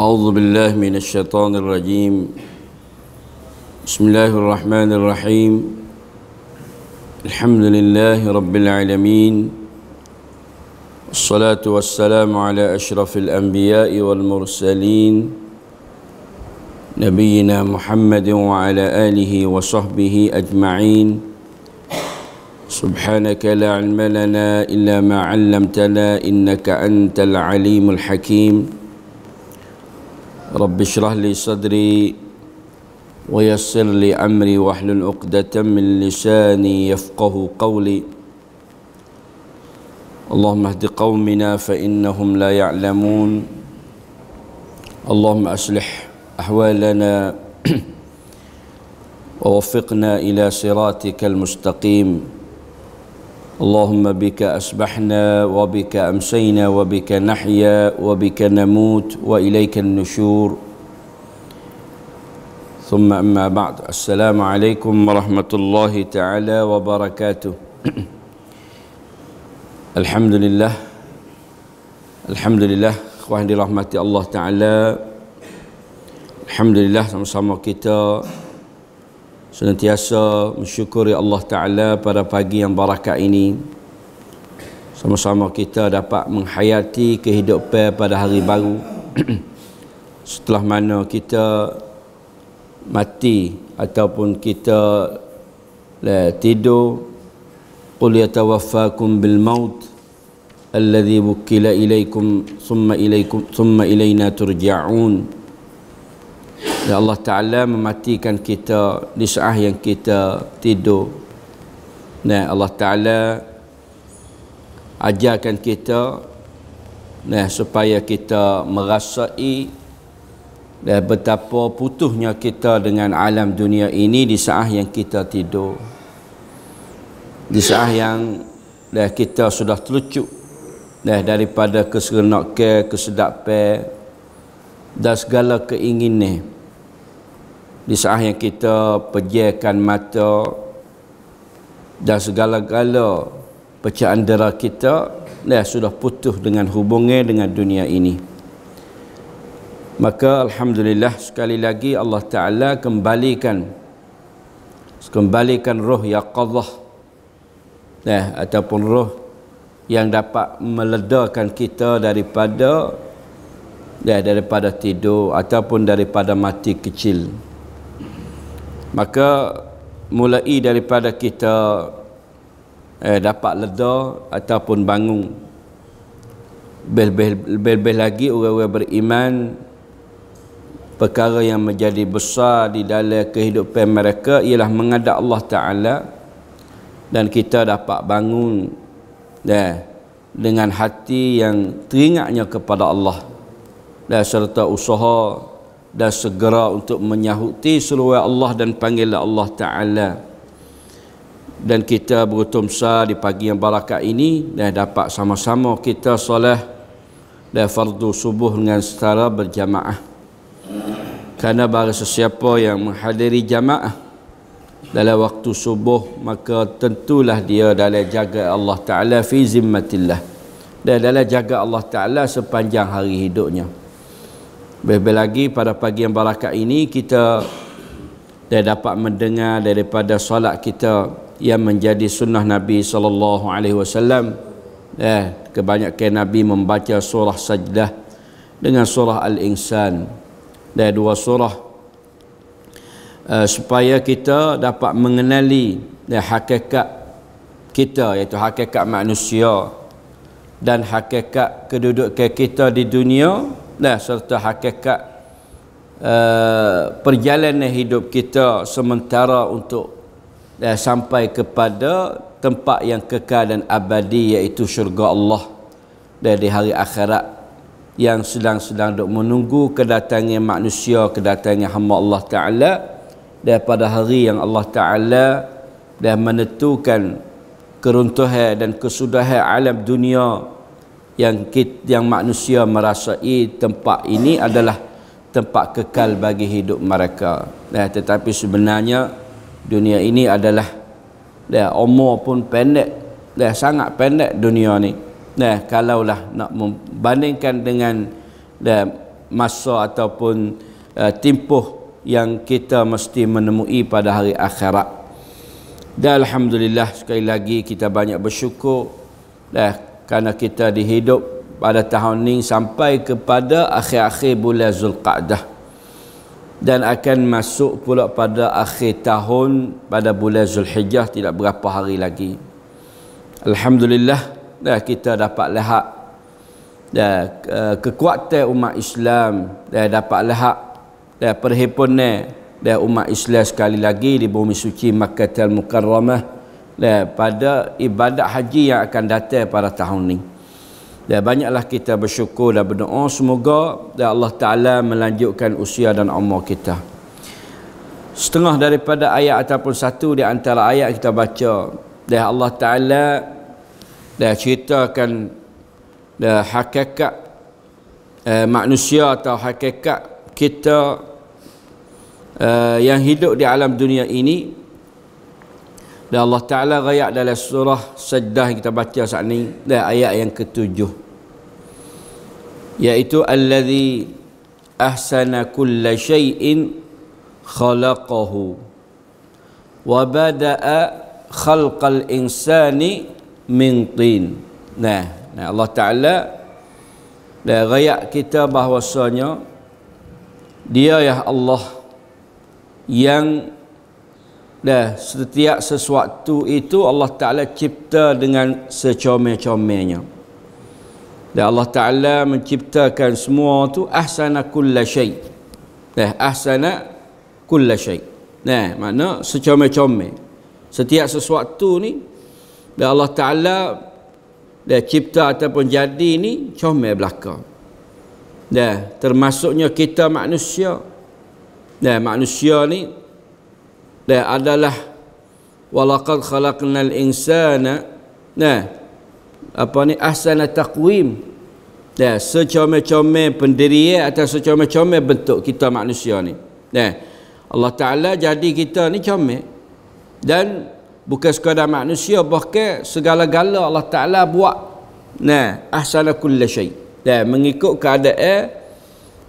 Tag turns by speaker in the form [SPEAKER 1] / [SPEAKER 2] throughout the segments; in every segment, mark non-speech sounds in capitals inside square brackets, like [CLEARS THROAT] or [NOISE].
[SPEAKER 1] أعوذ بالله من الشيطان الرجيم بسم الله الرحمن الرحيم الحمد لله رب العالمين الصلاة والسلام على أشرف الأنبياء والمرسلين نبينا محمد وعلى آله وصحبه أجمعين سبحانك لا علم لنا إلا ما علمتنا إنك أنت العليم الحكيم رب اشرح لي صدري ويسر لي أمري واحلل عقدة من لساني يفقه قولي اللهم اهد قومنا فإنهم لا يعلمون اللهم أصلح أحوالنا [CLEARS THROAT] ووفقنا إلى صراطك المستقيم اللهم بك أسبحنا وبك أمسينا وبك نحيا وبك نموت وإليك النشور ثم أما بعد السلام عليكم ورحمة الله تعالى وبركاته [CLEARS THROAT] الحمد لله الحمد لله Ikhwan رحمة الله الحمد لله sama-sama kita senantiasa mensyukuri Allah Ta'ala pada pagi yang barakat ini sama-sama kita dapat menghayati kehidupan pada hari baru [CLEARS THROAT] setelah mana kita mati ataupun kita la tidur qul yatawaffakum bil maut alladhi wukila ilaikum thumma ilaikum thumma ilayna turja'un Ya Allah Ta'ala mematikan kita di saat yang kita tidur. Nah, Allah Ta'ala ajarkan kita nah, supaya kita merasai dan betapa putuhnya kita dengan alam dunia ini di saat yang kita tidur. Di saat yang dah kita sudah terlucuk dah daripada kesedap kesedapan dan segala keinginan di saat yang kita pejarkan mata dan segala-gala pecahan dera kita dah sudah putus dengan hubungnya dengan dunia ini maka Alhamdulillah sekali lagi Allah Ta'ala kembalikan kembalikan roh ya qadah dah, ya, ataupun roh yang dapat meledakan kita daripada dah, ya, daripada tidur ataupun daripada mati kecil maka mulai daripada kita eh, dapat leda ataupun bangun lebih-lebih lagi orang-orang beriman perkara yang menjadi besar di dalam kehidupan mereka ialah mengadap Allah Ta'ala dan kita dapat bangun eh, dengan hati yang teringatnya kepada Allah dan serta usaha dan segera untuk menyahuti seluruh Allah dan panggil Allah Ta'ala dan kita berutumsa di pagi yang barakat ini dan dapat sama-sama kita salah dan fardu subuh dengan setara berjamaah kerana bagi sesiapa yang menghadiri jamaah dalam waktu subuh maka tentulah dia dalam jaga Allah Ta'ala fi zimmatillah dan dalam jaga Allah Ta'ala sepanjang hari hidupnya lebih lagi pada pagi yang barakat ini kita dah dapat mendengar daripada solat kita yang menjadi sunnah Nabi sallallahu alaihi wasallam. Eh, kebanyakan Nabi membaca surah sajdah dengan surah al-insan. Dah dua surah uh, supaya kita dapat mengenali eh, hakikat kita iaitu hakikat manusia dan hakikat kedudukan kita di dunia nah serta hakikat uh, perjalanan hidup kita sementara untuk uh, sampai kepada tempat yang kekal dan abadi iaitu syurga Allah dari hari akhirat yang sedang-sedang duk menunggu kedatangan manusia kedatangan hamba Allah taala daripada hari yang Allah taala dah menentukan keruntuhan dan kesudahan alam dunia yang kita, yang manusia merasai tempat ini adalah tempat kekal bagi hidup mereka ya, tetapi sebenarnya dunia ini adalah ya, umur pun pendek ya, sangat pendek dunia ini ya, kalaulah nak membandingkan dengan ya, masa ataupun ya, tempoh yang kita mesti menemui pada hari akhirat dan Alhamdulillah sekali lagi kita banyak bersyukur Dah kerana kita dihidup pada tahun ini sampai kepada akhir-akhir bulan Zulqa'dah dan akan masuk pula pada akhir tahun pada bulan Zulhijjah tidak berapa hari lagi Alhamdulillah dah kita dapat lihat dah eh, kekuatan umat Islam dah dapat lihat dah perhimpunan dah umat Islam sekali lagi di bumi suci Makkah Al-Mukarramah ya, pada ibadat haji yang akan datang pada tahun ini. Ya, lah, banyaklah kita bersyukur dan berdoa oh, semoga ya Allah Ta'ala melanjutkan usia dan umur kita. Setengah daripada ayat ataupun satu di antara ayat kita baca. Ya Allah Ta'ala dah ceritakan ya, hakikat eh, manusia atau hakikat kita eh, yang hidup di alam dunia ini dan Allah Ta'ala rakyat dalam surah sajdah yang kita baca saat ini. Dan ayat yang ketujuh. Iaitu, ladhi ahsana kulla syai'in khalaqahu. Wabada'a khalqal insani min tin. Nah, nah Allah Ta'ala dan kita bahawasanya dia ya Allah yang Nah, setiap sesuatu itu Allah Ta'ala cipta dengan secomel-comelnya. Dan Allah Ta'ala menciptakan semua itu ahsana kulla syait. Nah, ahsana kulla syait. Nah, makna secomel-comel. Setiap sesuatu ni dan Allah Ta'ala dah cipta ataupun jadi ni comel belakang. Dah, termasuknya kita manusia. Dah, manusia ni dan adalah walaqad khalaqnal insana nah apa ni ahsana taqwim dan secome-come pendiri atau secome-come bentuk kita manusia ni nah Allah Taala jadi kita ni come dan bukan sekadar manusia bahkan segala-gala Allah Taala buat nah ahsana kulli syai dan mengikut keadaan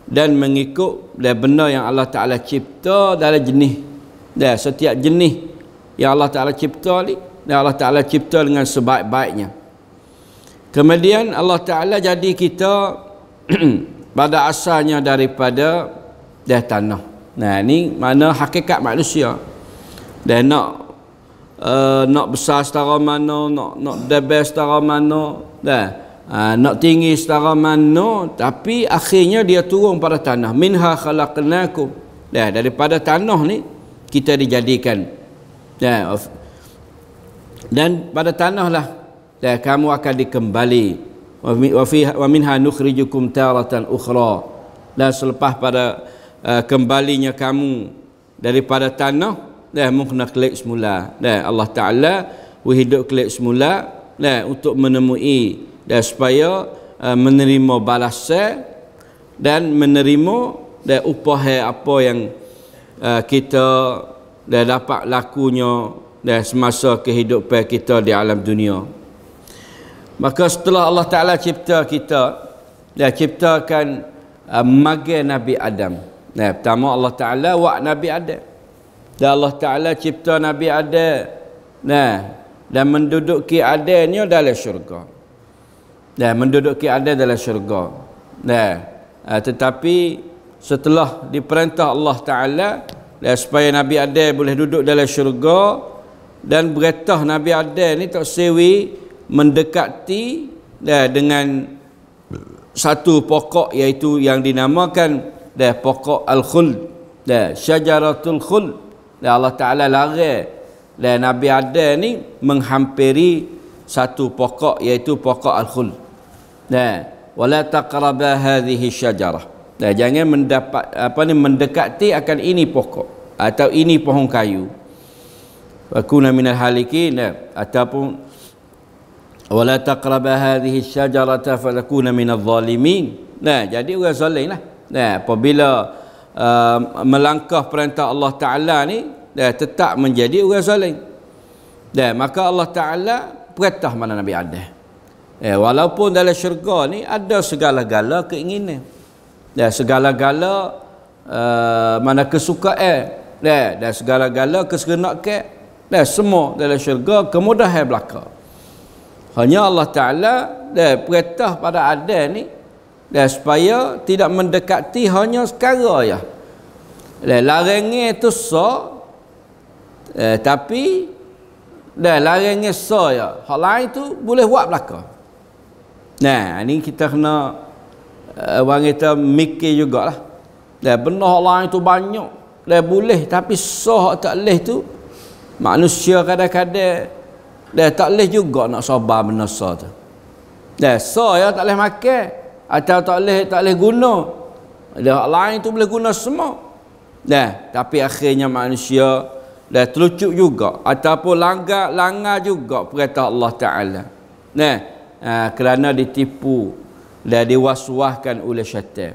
[SPEAKER 1] dan mengikut dan benar yang Allah Taala cipta dalam jenis Ya, setiap jenis yang Allah Ta'ala cipta ni, dan Allah Ta'ala cipta dengan sebaik-baiknya. Kemudian Allah Ta'ala jadi kita [CLEARS THROAT] pada asalnya daripada dah tanah. Nah, ini mana hakikat manusia. Dah nak uh, nak besar setara mana, nak nak debes setara mana, dah. Uh, nak tinggi setara mana tapi akhirnya dia turun pada tanah minha khalaqnakum dah daripada tanah ni kita dijadikan ya, dan pada tanahlah ya, kamu akan dikembali wa fi wa minha nukhrijukum taratan ukhra la selepas pada uh, kembalinya kamu daripada tanah dan ya, mukhna semula dan ya, Allah taala wahidok kelik semula dan ya, untuk menemui dan supaya uh, menerima balasan dan menerima dan ya, upah apa yang uh, kita dah dapat lakunya dah semasa kehidupan kita di alam dunia maka setelah Allah Ta'ala cipta kita dia ciptakan uh, eh, magi Nabi Adam Nah, ya, pertama Allah Ta'ala wak Nabi Adam dan Allah Ta'ala cipta Nabi Adam nah, dan menduduki Adamnya dalam syurga dan menduduki Adam dalam syurga nah, uh, tetapi setelah diperintah Allah Ta'ala supaya Nabi Adair boleh duduk dalam syurga dan beritah Nabi Adair ni tak sewi mendekati dah, dengan satu pokok iaitu yang dinamakan dah, pokok Al-Khul dah, Syajaratul Khul dah, Allah Ta'ala lari dan Nabi Adair ni menghampiri satu pokok iaitu pokok Al-Khul dah, wala taqrabah hadhihi syajarah Nah, eh, jangan mendapat apa ni mendekati akan ini pokok atau ini pohon kayu. Fakuna minal halikin eh, ataupun wala taqrabu hadhihi asyjarata Lakuna minadh zalimin. Nah, jadi orang soleh lah. Nah, apabila uh, melangkah perintah Allah Taala ni, dah tetap menjadi orang zalim. Dan maka Allah Taala perintah mana Nabi Adam. Eh, walaupun dalam syurga ni ada segala-gala keinginan. Ya segala-gala uh, mana kesuka eh ya, dan segala-gala kesenak ke ya, semua dalam syurga kemudahan belaka. Hanya Allah Taala dan ya, perintah pada Adam ni dan ya, supaya tidak mendekati hanya sekara ya. Dan ya, larangnya itu so eh, tapi dan ya, larangnya so ya. Hal lain tu boleh buat belaka. Nah, ini kita kena uh, orang kita mikir jugalah dan benar lain tu banyak dan boleh tapi soh tak leh tu manusia kadang-kadang dan tak leh juga nak sabar menasa tu dan so ya tak leh makan atau tak leh tak leh guna dan hak lain tu boleh guna semua dan tapi akhirnya manusia dan terucuk juga ataupun langgar langgar juga perintah Allah Ta'ala nah eh, kerana ditipu dan diwaswahkan oleh syaitan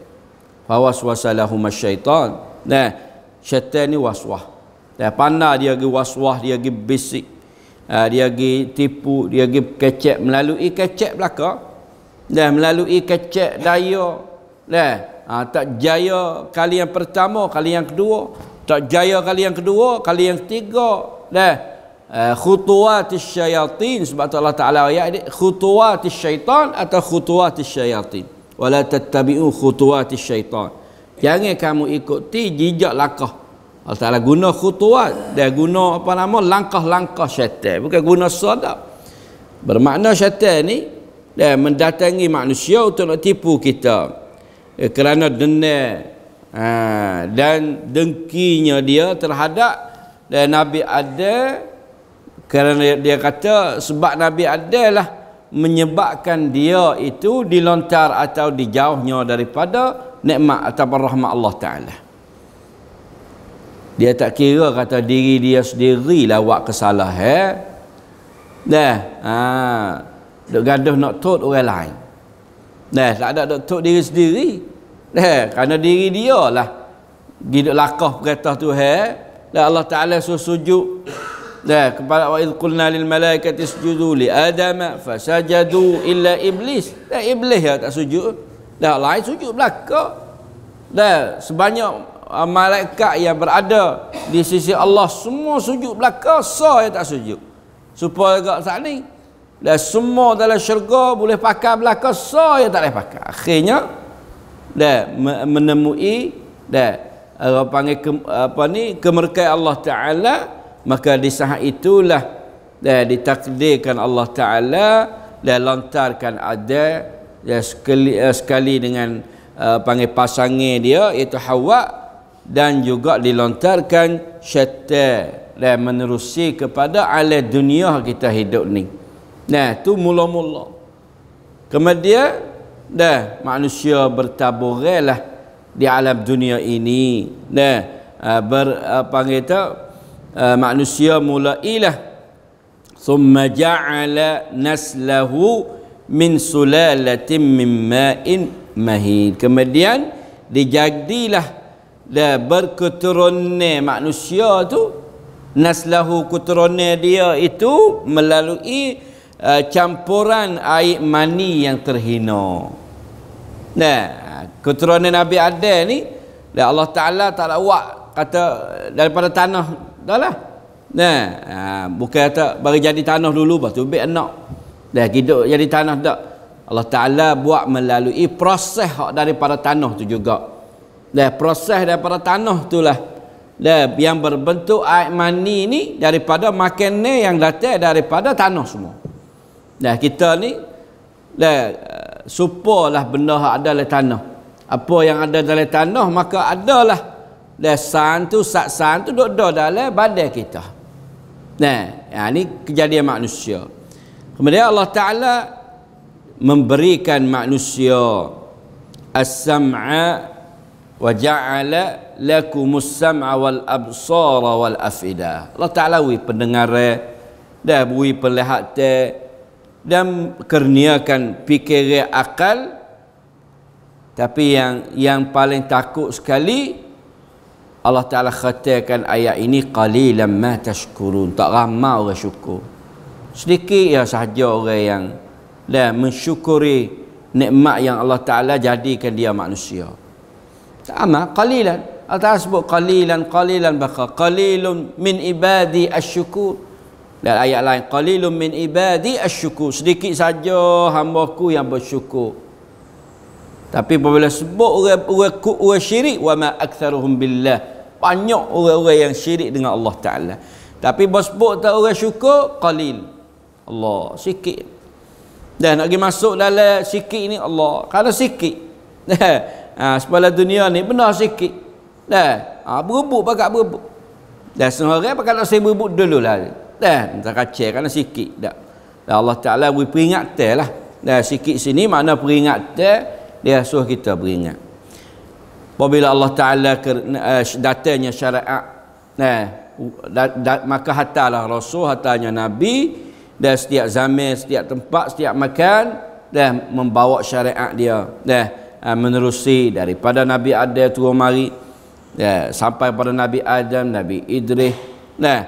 [SPEAKER 1] fawaswasalahum syaitan nah syaitan ni waswah dan pandai dia pergi waswah dia pergi bisik ah, dia pergi tipu dia pergi kecek melalui kecek belaka dan melalui kecek daya nah ah, tak jaya kali yang pertama kali yang kedua tak jaya kali yang kedua kali yang ketiga dah Eh, khutuwati syayatin sebab Allah Ta'ala ayat ini khutuwati syaitan atau khutuwati syayatin wala tattabi'u khutuwati syaitan jangan kamu ikuti jejak langkah Allah Ta'ala guna khutuwat dia guna apa nama langkah-langkah syaitan bukan guna sadap bermakna syaitan ni dia mendatangi manusia untuk nak tipu kita eh, kerana dengar ha, eh, dan dengkinya dia terhadap dan eh, Nabi Adam kerana dia kata sebab Nabi adalah menyebabkan dia itu dilontar atau dijauhnya daripada nikmat atau rahmat Allah Ta'ala dia tak kira kata diri dia sendiri lah buat kesalahan eh? dah ha, duk gaduh nak tut orang lain dah tak ada duk tut diri sendiri dah kerana diri dia lah giduk lakah perintah tu eh? dah Allah Ta'ala suruh sujud Ya, kepada wa qulna lil malaikati isjudu li adam fasajadu illa iblis. Dah iblis ya tak sujud. Dah lain sujud belaka. Dah sebanyak uh, malaikat yang berada di sisi Allah semua sujud belaka, so yang tak sujud. Supaya gak saat ni dah semua dalam syurga boleh pakai belaka, so yang tak boleh pakai. Akhirnya dah menemui dah uh, panggil ke, apa ni kemerkai Allah Taala maka di saat itulah dan eh, ditakdirkan Allah Ta'ala dan lontarkan ada dan eh, sekali, eh, sekali dengan uh, panggil pasangnya dia iaitu Hawa dan juga dilontarkan syaitan dan menerusi kepada alam dunia kita hidup ni nah tu mula-mula kemudian dah manusia bertaburlah di alam dunia ini nah uh, ber, uh, panggil Eh, manusia mulailah thumma ja'ala naslahu min sulalatin min ma'in mahin kemudian dijadilah la berketurunan manusia tu naslahu keturunan dia itu melalui uh, campuran air mani yang terhina nah keturunan Nabi Adam ni Allah Ta'ala tak nak kata daripada tanah dah lah nah, ah, bukan kata bagi jadi tanah dulu lepas tu ambil anak dah hidup jadi tanah tak Allah Ta'ala buat melalui proses hak daripada tanah tu juga dah proses daripada tanah itulah. dah yang berbentuk air mani ni daripada makanan yang datang daripada tanah semua dah kita ni dah ah, supalah benda yang ada dalam tanah apa yang ada dalam tanah maka adalah lesan tu saksan tu duduk dah dalam badan kita nah ya, ha, ini kejadian manusia kemudian Allah Ta'ala memberikan manusia as-sam'a wa ja'ala lakumus sam'a wal absara wal afida Allah Ta'ala wui pendengar dan wui perlihat dan kerniakan fikir akal tapi yang yang paling takut sekali Allah Ta'ala khatirkan ayat ini qalilam ma tashkurun tak ramai orang syukur sedikit ya sahaja orang yang dan mensyukuri nikmat yang Allah Ta'ala jadikan dia manusia tak ramai qalilan Allah Ta'ala sebut qalilan qalilan baka qalilun min ibadi asyukur dan ayat lain qalilun min ibadi asyukur sedikit saja hamba ku yang bersyukur tapi apabila sebut orang orang syirik wa ma aktsaruhum billah banyak orang-orang yang syirik dengan Allah Ta'ala tapi bos buk tak orang syukur qalil Allah sikit dan nak pergi masuk dalam sikit ni Allah kalau sikit [LAUGHS] ha, sepala dunia ni benar sikit dah ha, berebut pakat berebut dan semua orang pakat nak saya berebut dulu lah dah ha, tak kacau kerana sikit dah dan Allah Ta'ala beri peringatan lah dah sikit sini makna peringatan dia suruh kita beringat apabila Allah Taala uh, eh, datangnya syariat nah eh, da, da, maka hatalah rasul hatanya nabi dan setiap zaman setiap tempat setiap makan dan membawa syariat dia dah uh, menerusi daripada nabi ada turun mari dah sampai pada nabi Adam nabi Idris nah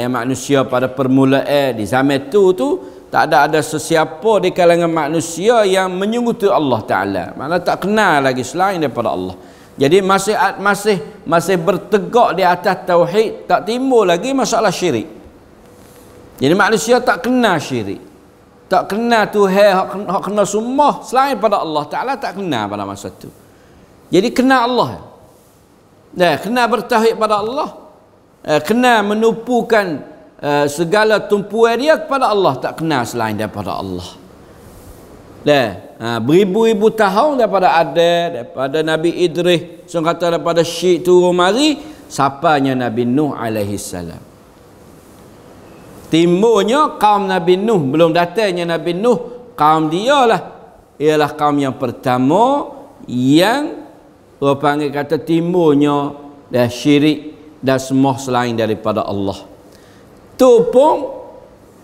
[SPEAKER 1] yang manusia pada permulaan di zaman tu tu tak ada ada sesiapa di kalangan manusia yang menyungguti Allah Taala. Mana tak kenal lagi selain daripada Allah. Jadi masih masih masih bertegak di atas tauhid tak timbul lagi masalah syirik. Jadi manusia tak kena syirik. Tak kena Tuhan hak kena semua selain pada Allah Taala tak kena pada masa tu. Jadi kena Allah. Nah, kena bertauhid pada Allah. Eh, kena menumpukan eh, segala tumpuan dia kepada Allah tak kena selain daripada Allah. Nah, ha, beribu-ibu tahun daripada Adel, daripada Nabi Idris, So kata daripada Syekh turun mari, sapanya Nabi Nuh alaihi salam. Timbulnya kaum Nabi Nuh, belum datangnya Nabi Nuh, kaum dia lah. Ialah kaum yang pertama yang berpanggil kata timbunya dah syirik dan semua selain daripada Allah. Tu pun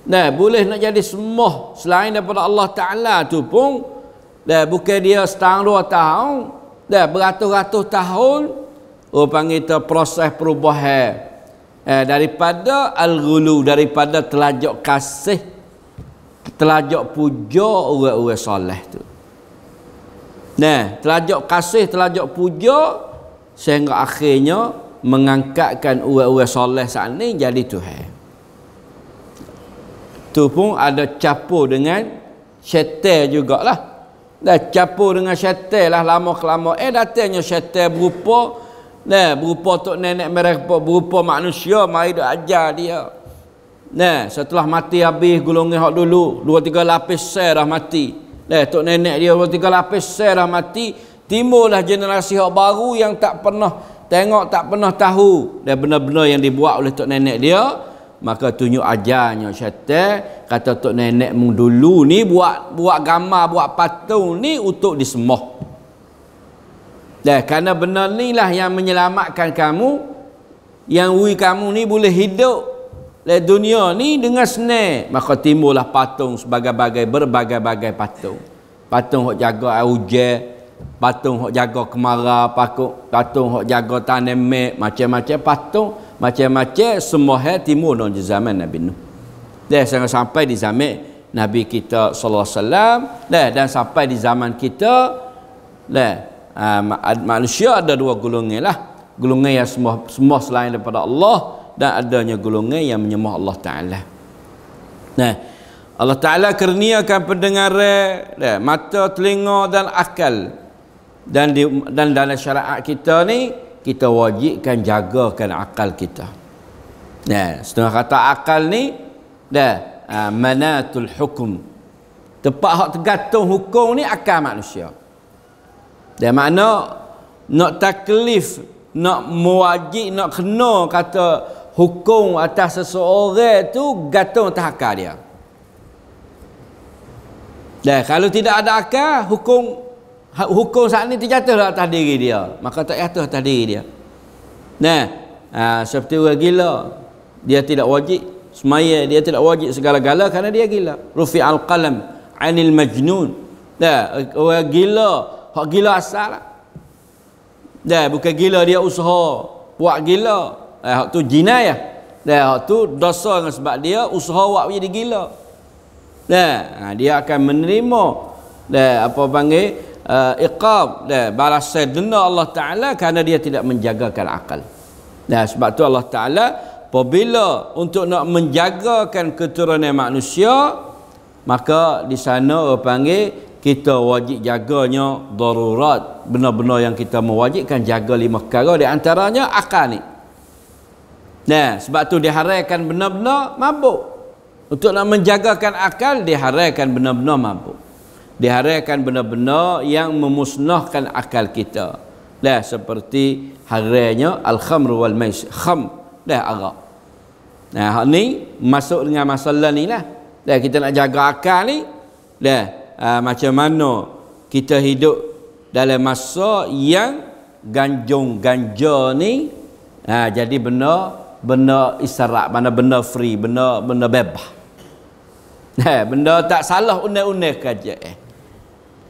[SPEAKER 1] Nah, boleh nak jadi semua selain daripada Allah Ta'ala tu pun Dah bukan dia setahun dua tahun. Dah beratus-ratus tahun. Oh panggil itu proses perubahan. Eh, daripada al-gulu. Daripada telajak kasih. Telajak puja orang-orang soleh tu. Nah, telajak kasih, telajak puja. Sehingga akhirnya mengangkatkan orang-orang soleh saat ini jadi Tuhan. Tu pun ada capur dengan syaitan jugalah dah capur dengan syaitan lah lama kelama eh datangnya syaitan berupa nah berupa tok nenek merah berupa manusia mai dia ajar dia nah setelah mati habis gulungi hak dulu dua tiga lapis sel dah mati nah tok nenek dia dua tiga lapis sel dah mati timbullah generasi hak baru yang tak pernah tengok tak pernah tahu dan benar-benar yang dibuat oleh tok nenek dia maka tunjuk ajarnya syaitan kata tok nenek mung dulu ni buat buat gambar buat patung ni untuk disembah dah kerana benar ni lah yang menyelamatkan kamu yang ui kamu ni boleh hidup le dunia ni dengan senang maka timbullah patung sebagai-bagai berbagai-bagai patung patung hok jaga hujan patung hok jaga kemarau patung patung hok jaga tanam macam-macam patung macam-macam semua hal timur di zaman Nabi Nuh dah sangat sampai di zaman Nabi kita sallallahu alaihi wasallam dah dan sampai di zaman kita dah manusia ada dua golongan lah golongan yang semua semua selain daripada Allah dan adanya golongan yang menyembah Allah taala nah Allah taala kurniakan pendengaran mata telinga dan akal dan di, dan dalam syariat kita ni kita wajibkan jagakan akal kita. Nah, setengah kata akal ni dah ah, manatul hukum. Tempat hak tergantung hukum ni akal manusia. Dan makna nak taklif, nak mewajib, nak kena kata hukum atas seseorang tu gantung atas akal dia. Dan kalau tidak ada akal, hukum Ha, hukum saat ni terjatuh lah atas diri dia maka tak jatuh atas diri dia nah ha, seperti orang gila dia tidak wajib semaya dia tidak wajib segala-gala kerana dia gila rufi al-qalam anil majnun nah orang gila hak gila asal lah. nah bukan gila dia usaha buat gila eh, hak tu jinayah dan hak tu dosa dengan sebab dia usaha buat jadi gila nah ha, dia akan menerima dan apa panggil uh, iqab dan balasan denda Allah Taala kerana dia tidak menjagakan akal. Nah sebab tu Allah Taala apabila untuk nak menjagakan keturunan manusia maka di sana orang panggil kita wajib jaganya darurat benar-benar yang kita mewajibkan jaga lima perkara di antaranya akal ni. Nah sebab tu diharamkan benar-benar mabuk. Untuk nak menjagakan akal diharamkan benar-benar mampu diharakan benar-benar yang memusnahkan akal kita lah seperti harainya al-khamr wal mais kham dah arak nah hak ni masuk dengan masalah ni lah dah kita nak jaga akal ni dah uh, ah, macam mana kita hidup dalam masa yang ganjung-ganja ni uh, jadi benar benda israk mana benda free benda benda bebas benda tak salah undang-undang kerja eh.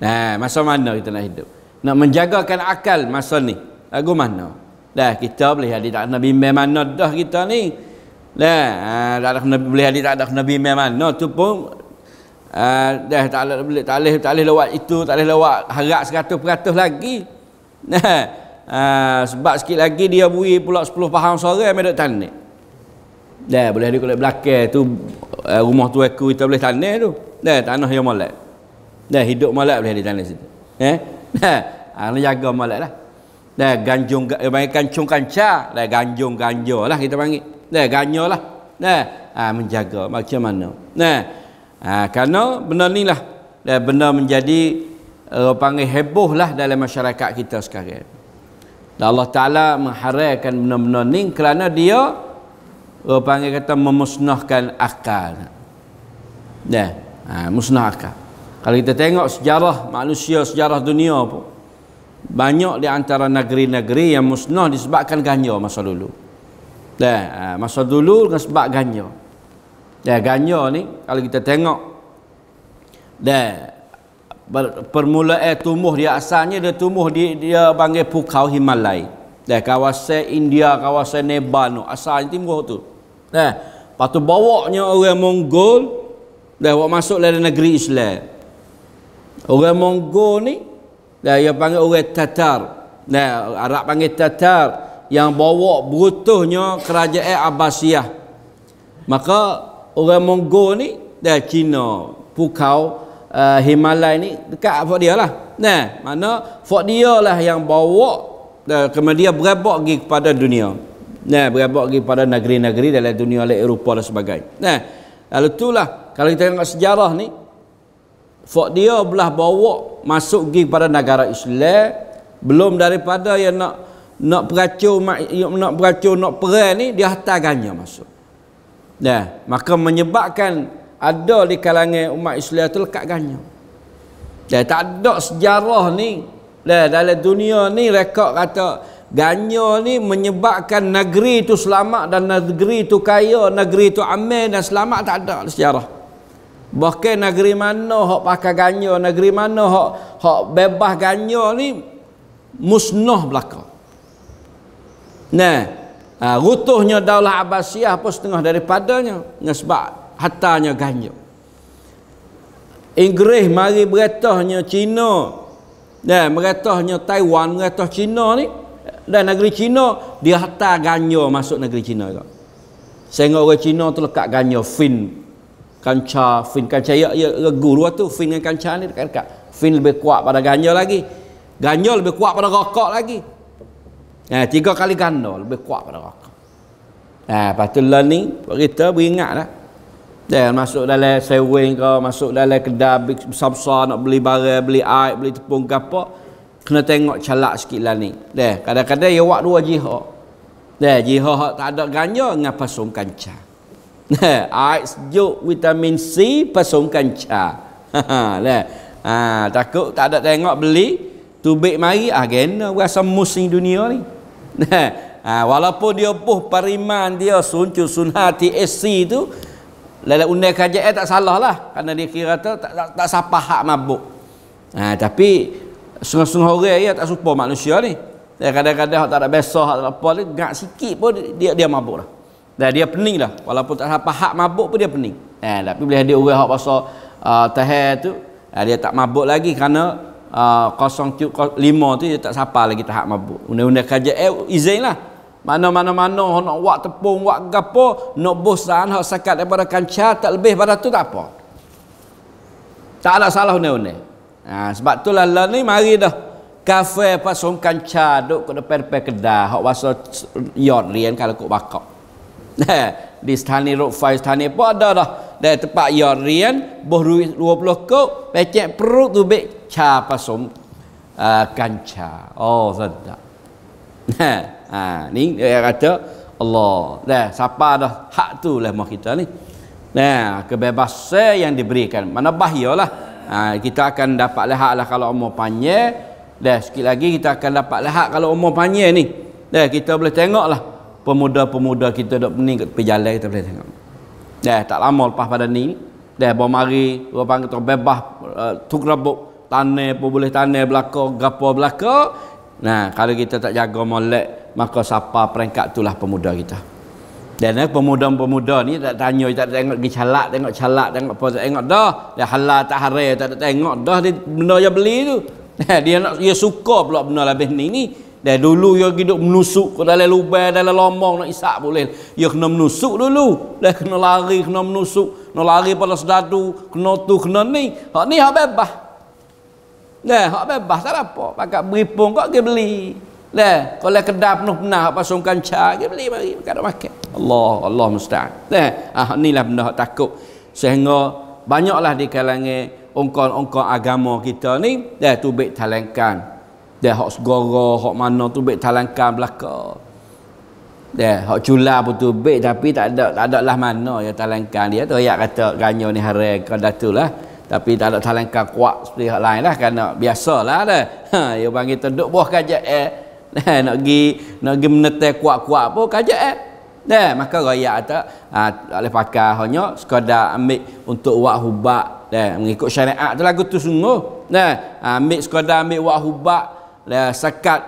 [SPEAKER 1] Nah, masa mana kita nak hidup? Nak menjagakan akal masa ni. Lagu mana? Dah kita boleh ada tak nak mana dah kita ni. Dah, tak ada boleh ada tak ada kena bimbing mana tu pun ah, dah tak ada boleh tak boleh tak boleh lewat itu, tak boleh lewat harap 100% lagi. Nah, ah, sebab sikit lagi dia bui pula 10 faham sore medak tanik. Dah boleh ada kulit belakang tu ah, rumah tu aku kita boleh tanik tu. Dah tanah yang molek. Dah hidup malak boleh di tanah situ. Eh? Dah. Ha, jaga malak lah. Dah ganjung, main kancung kancar. Dah ganjung ganjo lah kita panggil. Dah ganjo lah. Dah. Ha, menjaga macam mana. Dah. Ha, kerana benda ni lah. Dah benda menjadi uh, panggil heboh lah dalam masyarakat kita sekarang. Dan Allah Ta'ala mengharapkan benda-benda ni kerana dia orang panggil kata memusnahkan akal. Dah. Ha, musnah akal. Kalau kita tengok sejarah manusia, sejarah dunia pun. Banyak di antara negeri-negeri yang musnah disebabkan ganja masa dulu. Dah ha, masa dulu dengan sebab ganja. Dah ganja ni kalau kita tengok Dah permulaan tumbuh dia asalnya dia tumbuh di dia panggil pukau Himalai. Dah kawasan India, kawasan Nepal asalnya timbuh tu. Dah patu bawanya orang Mongol dah bawa masuk dalam negeri Islam. Orang Monggo ni dah ia panggil orang Tatar. Nah, Arab panggil Tatar yang bawa brutuhnya kerajaan Abbasiyah. Maka orang Monggo ni dah Cina, Pukau, uh, Himalaya ni dekat fort dia lah. Nah, mana fort dia lah yang bawa dan kemudian berebak pergi kepada dunia. Nah, berebak pergi kepada negeri-negeri dalam dunia oleh Eropah dan sebagainya. Nah, lalu itulah kalau kita tengok sejarah ni Fak dia belah bawa masuk pergi kepada negara Islam belum daripada yang nak nak beracau nak beracau nak perang ni dia hantar ganja masuk. Nah, maka menyebabkan ada di kalangan umat Islam tu lekat ganja. Dah tak ada sejarah ni dah dalam dunia ni rekod kata ganja ni menyebabkan negeri itu selamat dan negeri itu kaya, negeri itu aman dan selamat tak ada sejarah. Bahkan negeri mana hok pakai ganja, negeri mana hok hok bebas ganja ni musnah belaka. Nah, uh, ha, rutuhnya daulah Abbasiyah pun setengah daripadanya dengan sebab hartanya ganja. Inggeris mari beretahnya Cina. Nah, beretahnya Taiwan, beretah Cina ni dan negeri Cina dia hantar ganja masuk negeri Cina juga. Sehingga orang Cina terlekat ganja fin kanca fin kanca ya ya regu ya, dua tu fin dengan kanca ni dekat-dekat fin lebih kuat pada ganja lagi ganja lebih kuat pada rokok lagi eh, tiga kali ganda lebih kuat pada rokok eh, lepas tu learning kita beringat lah eh, masuk dalam sewing ke masuk dalam kedai besar-besar nak beli barang beli air beli tepung ke kena tengok calak sikit lah ni eh, kadang-kadang ya buat dua jihad eh, jihad tak ada ganja dengan pasung kancang [LAUGHS] air sejuk vitamin C pasungkan ca [LAUGHS] ha, takut tak ada tengok beli tubik mari ah gena rasa musing dunia ni [LAUGHS] ha, walaupun dia puh pariman dia suncu sunha TSC tu Lelah undang kerja eh, tak salah lah kerana dia kira tu tak, tak, tak siapa hak mabuk ha, tapi sungguh-sungguh orang dia ya, tak suka manusia ni kadang-kadang tak ada besok tak ada apa ni gak sikit pun dia, dia mabuk lah dan dia pening lah walaupun tak apa hak mabuk pun dia pening eh, tapi boleh dia orang hak pasal uh, teher tu eh, dia tak mabuk lagi kerana uh, kosong uh, lima tu dia tak sapa lagi tak hak mabuk undang-undang kajian eh izin lah mana-mana-mana nak wak tepung wak gapo nak bosan hak sakat daripada kancah tak lebih pada tu tak apa tak ada salah undang-undang ha, sebab tu lah lah ni mari dah kafe pasong kancah duk ke depan-depan kedai hak wasa yon rian kalau kok bakok [LAUGHS] Eh, di Stanley Road 5 Stanley pun ada dah dari tempat ia rian boh 20 kok pecek perut tu bek cha pasom uh, eh, kanca oh sedap [LAUGHS] eh, ha ni dia kata Allah dah siapa dah hak tu lah mak kita ni nah kebebasan yang diberikan mana bahayalah ha, kita akan dapat lehak lah, lah kalau umur panjang dah sikit lagi kita akan dapat lehak lah kalau umur panjang ni dah kita boleh tengok lah pemuda-pemuda kita duk pening kat tepi jalan kita boleh tengok. Dah tak lama lepas pada ni, dah bawa mari, orang panggil tu bebas uh, tuk tanah pun boleh tanah belaka, gapo belaka. Nah, kalau kita tak jaga molek, maka siapa peringkat itulah pemuda kita. Dan eh, pemuda-pemuda ni tak tanya, tak tengok pergi calak, tengok calak, tengok apa, tak tengok dah. Dia halal tak harai, tak tengok dah dia, benda yang beli tu. [LAUGHS] dia nak dia suka pula benda lebih lah, ni ni. Dah dulu dia hidup menusuk ke dalam lubang dalam lombong nak isap boleh. Dia kena menusuk dulu. Dah kena lari kena menusuk. Kena lari pada sedadu. Kena tu kena ni. Hak ni hak bebas. Nah, hak bebas tak apa. Pakak beripung kau dia beli. Lah, kalau kedap penuh benar hak pasung kancar dia beli mari kada makan. Allah, Allah musta'an. Nah, ah inilah benda hak takut. Sehingga banyaklah di kalangan ongkon-ongkon agama kita ni dah tubik talengkan Dah hak segara hak mana tu baik talangkan belaka dia hak cula pun tu baik tapi tak ada tak ada lah mana yang talangkan dia tu ayat kata ganyo ni hari kau dah tu lah tapi tak ada talangkan kuat seperti hak lain lah kerana biasalah dah ha dia panggil tenduk buah kaje. eh [LAUGHS] nak pergi nak pergi menetek kuat-kuat pun kaje. eh dah maka raya tu ha, oleh pakar pakai hanya sekadar ambil untuk buat hubak dah mengikut syariat tu lagu tu sungguh dah ha, ambil sekadar ambil buat hubak lah sakat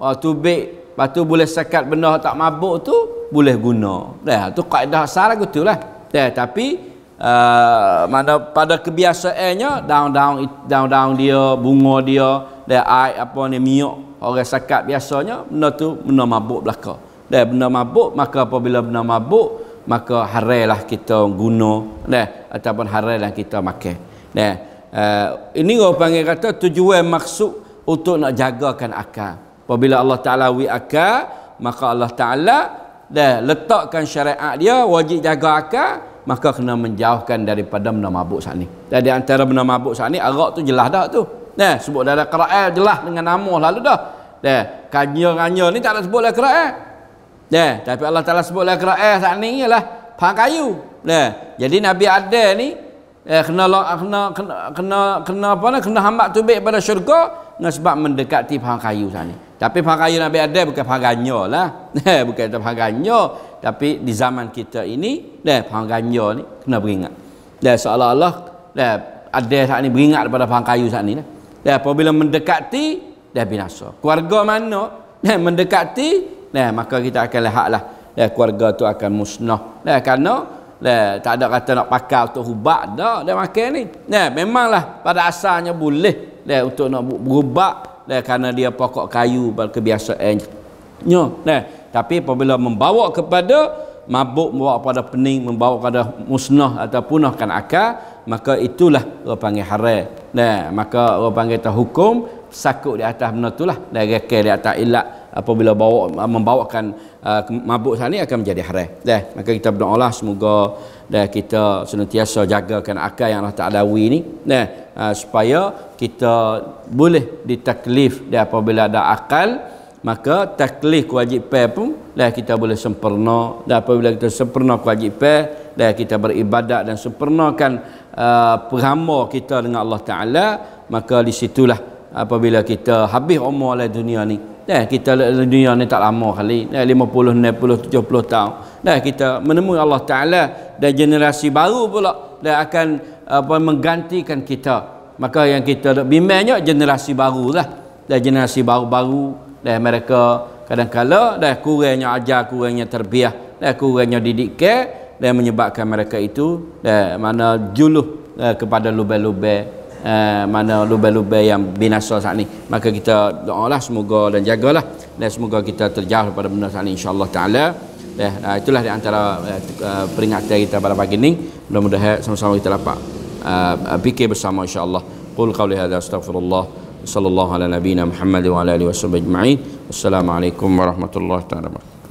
[SPEAKER 1] waktu tubik lepas boleh sakat benda tak mabuk tu boleh guna lah tu kaedah asal aku gitulah, lah tapi uh, mana pada kebiasaannya daun-daun daun-daun dia bunga dia lah air apa ni miok orang sakat biasanya benda tu benda mabuk belaka lah benda mabuk maka apabila benda mabuk maka haralah kita guna lah ataupun haralah kita makan lah Uh, ini orang panggil kata tujuan maksud untuk nak jagakan akal. Apabila Allah Taala wi akal, maka Allah Taala dah letakkan syariat dia wajib jaga akal, maka kena menjauhkan daripada benda mabuk saat ni. Dan antara benda mabuk saat ni arak tu jelas dah tu. Nah, sebut dalam Quran jelas dengan nama lalu dah. Dah, kanya-kanya ni tak ada sebut dalam Quran. Nah, tapi Allah Taala sebut dalam Quran saat ni lah pahang kayu. Nah, jadi Nabi Adam ni eh kena kena kena kena apa nak kena hamba tu baik pada syurga dengan sebab mendekati pahang kayu sana. Tapi pahang kayu Nabi Adam bukan pahang ganyo lah. [LAUGHS] Eh, bukan kata pahang ganyo. Tapi di zaman kita ini, dah eh, pahang ganyo ni kena beringat. Dah eh, seolah Allah dah ada saat ni beringat daripada pahang kayu saat ni Dah lah. apabila mendekati, dah binasa. Keluarga mana dah [LAUGHS] mendekati, dah maka kita akan lihat lah. Dah keluarga tu akan musnah. Dah kerana lah, tak ada kata nak pakai untuk hubak dah dia makan ni. Nah, memanglah pada asalnya boleh lah untuk nak berubak lah kerana dia pokok kayu bal kebiasaannya. Nyo, nah, tapi apabila membawa kepada mabuk membawa kepada pening membawa kepada musnah atau punahkan akal maka itulah orang panggil haram nah maka orang panggil tahu hukum sakut di atas benda itulah dan rekel di atas ilat apabila bawa membawakan uh, mabuk sana akan menjadi haram. Dah, maka kita berdoa lah semoga dah kita senantiasa jagakan akal yang Allah Taala wi ni. Dah, uh, supaya kita boleh ditaklif dah apabila ada akal maka taklif kewajipan pun dah kita boleh sempurna dan apabila kita sempurna kewajipan dah kita beribadat dan sempurnakan uh, ah, perhama kita dengan Allah Ta'ala maka di situlah apabila kita habis umur oleh dunia ni Nah, eh, kita dalam dunia ni tak lama kali. Nah, 50, 60, 70 tahun. Nah, eh, kita menemui Allah Taala dan generasi baru pula dan akan apa menggantikan kita. Maka yang kita nak bimbangnya generasi baru lah. Dan generasi baru-baru dan mereka kadang kadangkala dan kurangnya ajar, kurangnya terbiah, dan kurangnya didikan dan menyebabkan mereka itu dan mana juluh eh, kepada lubang-lubang Eh, mana lubang-lubang yang binasa saat ini maka kita doa doalah semoga dan jagalah dan semoga kita terjauh daripada benda saat ni insyaallah taala eh, uh, itulah di antara uh, peringatan kita pada pagi ini. mudah-mudahan sama-sama kita dapat uh, fikir bersama insyaallah qul qawli hadza astaghfirullah sallallahu alaihi wa muhammad wa alihi wasallam ajma'in assalamualaikum warahmatullahi taala wabarakatuh